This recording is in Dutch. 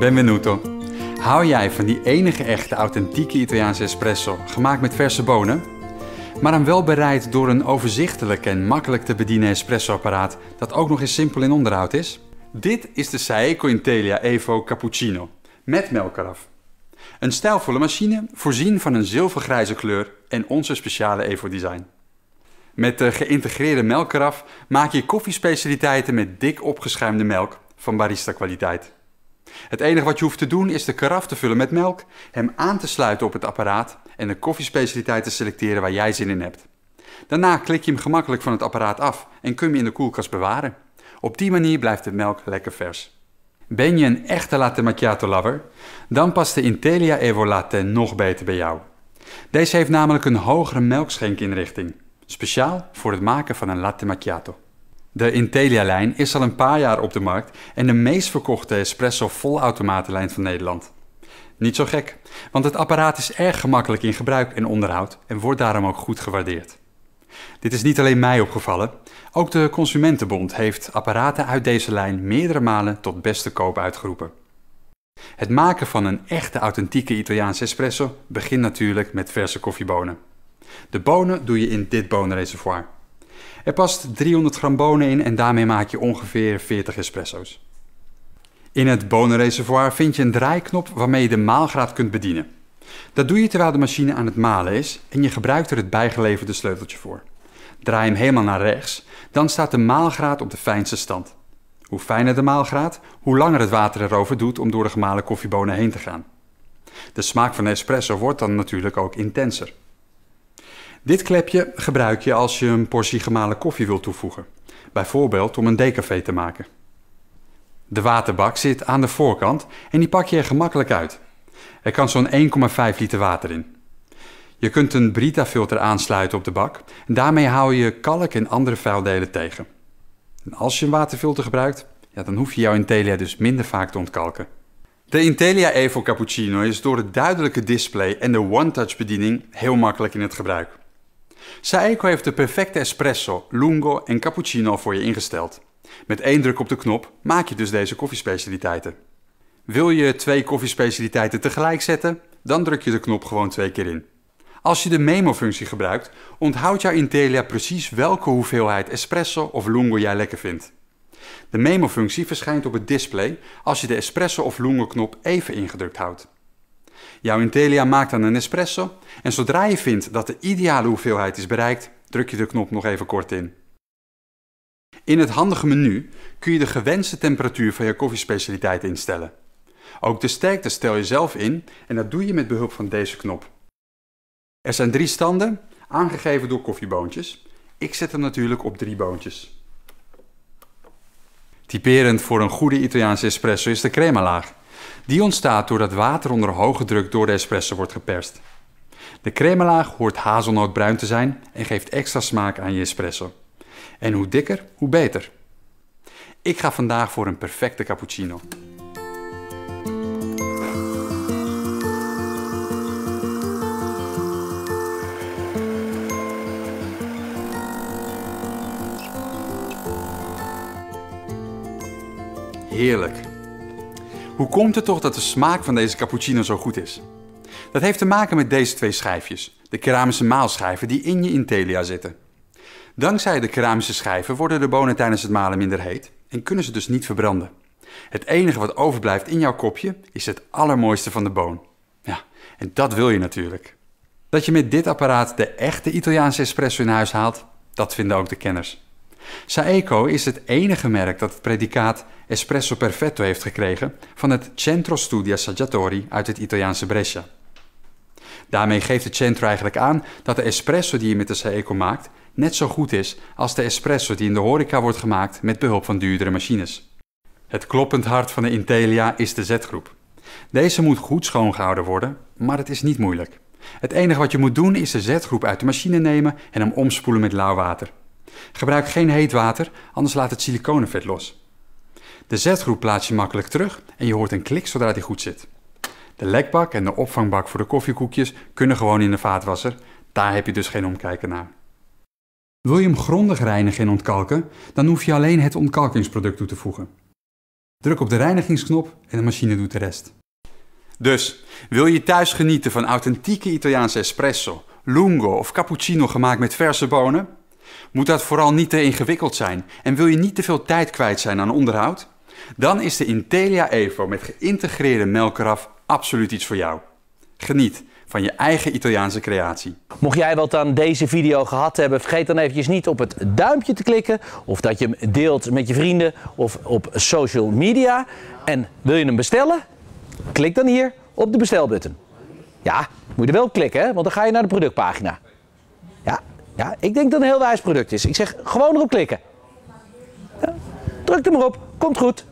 Benvenuto. Hou jij van die enige echte authentieke Italiaanse espresso, gemaakt met verse bonen? Maar dan wel bereid door een overzichtelijk en makkelijk te bedienen espressoapparaat dat ook nog eens simpel in onderhoud is? Dit is de Saeco Intelia Evo Cappuccino met melkkaraf. Een stijlvolle machine voorzien van een zilvergrijze kleur en onze speciale Evo design. Met de geïntegreerde melkkaraf maak je koffiespecialiteiten met dik opgeschuimde melk van barista kwaliteit. Het enige wat je hoeft te doen is de karaf te vullen met melk, hem aan te sluiten op het apparaat en de koffiespecialiteit te selecteren waar jij zin in hebt. Daarna klik je hem gemakkelijk van het apparaat af en kun je hem in de koelkast bewaren. Op die manier blijft de melk lekker vers. Ben je een echte latte macchiato lover? Dan past de Intelia Evo Latte nog beter bij jou. Deze heeft namelijk een hogere melkschenkinrichting, speciaal voor het maken van een latte macchiato. De Intelia-lijn is al een paar jaar op de markt en de meest verkochte espresso volautomatenlijn van Nederland. Niet zo gek, want het apparaat is erg gemakkelijk in gebruik en onderhoud en wordt daarom ook goed gewaardeerd. Dit is niet alleen mij opgevallen, ook de Consumentenbond heeft apparaten uit deze lijn meerdere malen tot beste koop uitgeroepen. Het maken van een echte authentieke Italiaanse espresso begint natuurlijk met verse koffiebonen. De bonen doe je in dit bonenreservoir. Er past 300 gram bonen in en daarmee maak je ongeveer 40 espresso's. In het bonenreservoir vind je een draaiknop waarmee je de maalgraad kunt bedienen. Dat doe je terwijl de machine aan het malen is en je gebruikt er het bijgeleverde sleuteltje voor. Draai hem helemaal naar rechts, dan staat de maalgraad op de fijnste stand. Hoe fijner de maalgraad, hoe langer het water erover doet om door de gemalen koffiebonen heen te gaan. De smaak van de espresso wordt dan natuurlijk ook intenser. Dit klepje gebruik je als je een portie gemalen koffie wilt toevoegen, bijvoorbeeld om een decafé te maken. De waterbak zit aan de voorkant en die pak je er gemakkelijk uit. Er kan zo'n 1,5 liter water in. Je kunt een Brita-filter aansluiten op de bak en daarmee hou je kalk en andere vuildelen tegen. En als je een waterfilter gebruikt, ja, dan hoef je jouw Intelia dus minder vaak te ontkalken. De Intelia Evo Cappuccino is door het duidelijke display en de one-touch bediening heel makkelijk in het gebruik. Saeco heeft de perfecte espresso, lungo en cappuccino voor je ingesteld. Met één druk op de knop maak je dus deze koffiespecialiteiten. Wil je twee koffiespecialiteiten tegelijk zetten? Dan druk je de knop gewoon twee keer in. Als je de memo-functie gebruikt, onthoudt jouw Intelia precies welke hoeveelheid espresso of lungo jij lekker vindt. De memo-functie verschijnt op het display als je de espresso of lungo knop even ingedrukt houdt. Jouw Intelia maakt dan een espresso en zodra je vindt dat de ideale hoeveelheid is bereikt, druk je de knop nog even kort in. In het handige menu kun je de gewenste temperatuur van je koffiespecialiteit instellen. Ook de sterkte stel je zelf in en dat doe je met behulp van deze knop. Er zijn drie standen, aangegeven door koffieboontjes. Ik zet hem natuurlijk op drie boontjes. Typerend voor een goede Italiaanse espresso is de laag. Die ontstaat doordat water onder hoge druk door de espresso wordt geperst. De laag hoort hazelnootbruin te zijn en geeft extra smaak aan je espresso. En hoe dikker, hoe beter. Ik ga vandaag voor een perfecte cappuccino. Heerlijk. Hoe komt het toch dat de smaak van deze cappuccino zo goed is? Dat heeft te maken met deze twee schijfjes, de keramische maalschijven die in je Intelia zitten. Dankzij de keramische schijven worden de bonen tijdens het malen minder heet en kunnen ze dus niet verbranden. Het enige wat overblijft in jouw kopje is het allermooiste van de boon. Ja, en dat wil je natuurlijk. Dat je met dit apparaat de echte Italiaanse espresso in huis haalt, dat vinden ook de kenners. Saeco is het enige merk dat het predicaat espresso perfetto heeft gekregen van het Centro Studia Saggiatori uit het Italiaanse Brescia. Daarmee geeft het centro eigenlijk aan dat de espresso die je met de Saeco maakt net zo goed is als de espresso die in de horeca wordt gemaakt met behulp van duurdere machines. Het kloppend hart van de Intelia is de Z-groep. Deze moet goed schoongehouden worden, maar het is niet moeilijk. Het enige wat je moet doen is de zetgroep uit de machine nemen en hem omspoelen met lauw water. Gebruik geen heet water, anders laat het siliconenvet los. De zetgroep plaats je makkelijk terug en je hoort een klik zodra die goed zit. De lekbak en de opvangbak voor de koffiekoekjes kunnen gewoon in de vaatwasser. Daar heb je dus geen omkijken naar. Wil je hem grondig reinigen en ontkalken, dan hoef je alleen het ontkalkingsproduct toe te voegen. Druk op de reinigingsknop en de machine doet de rest. Dus, wil je thuis genieten van authentieke Italiaanse espresso, lungo of cappuccino gemaakt met verse bonen? Moet dat vooral niet te ingewikkeld zijn en wil je niet te veel tijd kwijt zijn aan onderhoud? Dan is de Intelia Evo met geïntegreerde melkkaraf absoluut iets voor jou. Geniet van je eigen Italiaanse creatie. Mocht jij wat aan deze video gehad hebben, vergeet dan eventjes niet op het duimpje te klikken of dat je hem deelt met je vrienden of op social media. En wil je hem bestellen? Klik dan hier op de bestelbutton. Ja, moet je er wel klikken, want dan ga je naar de productpagina. Ja, ik denk dat het een heel wijs product is. Ik zeg gewoon erop klikken. Ja, druk er maar op, komt goed.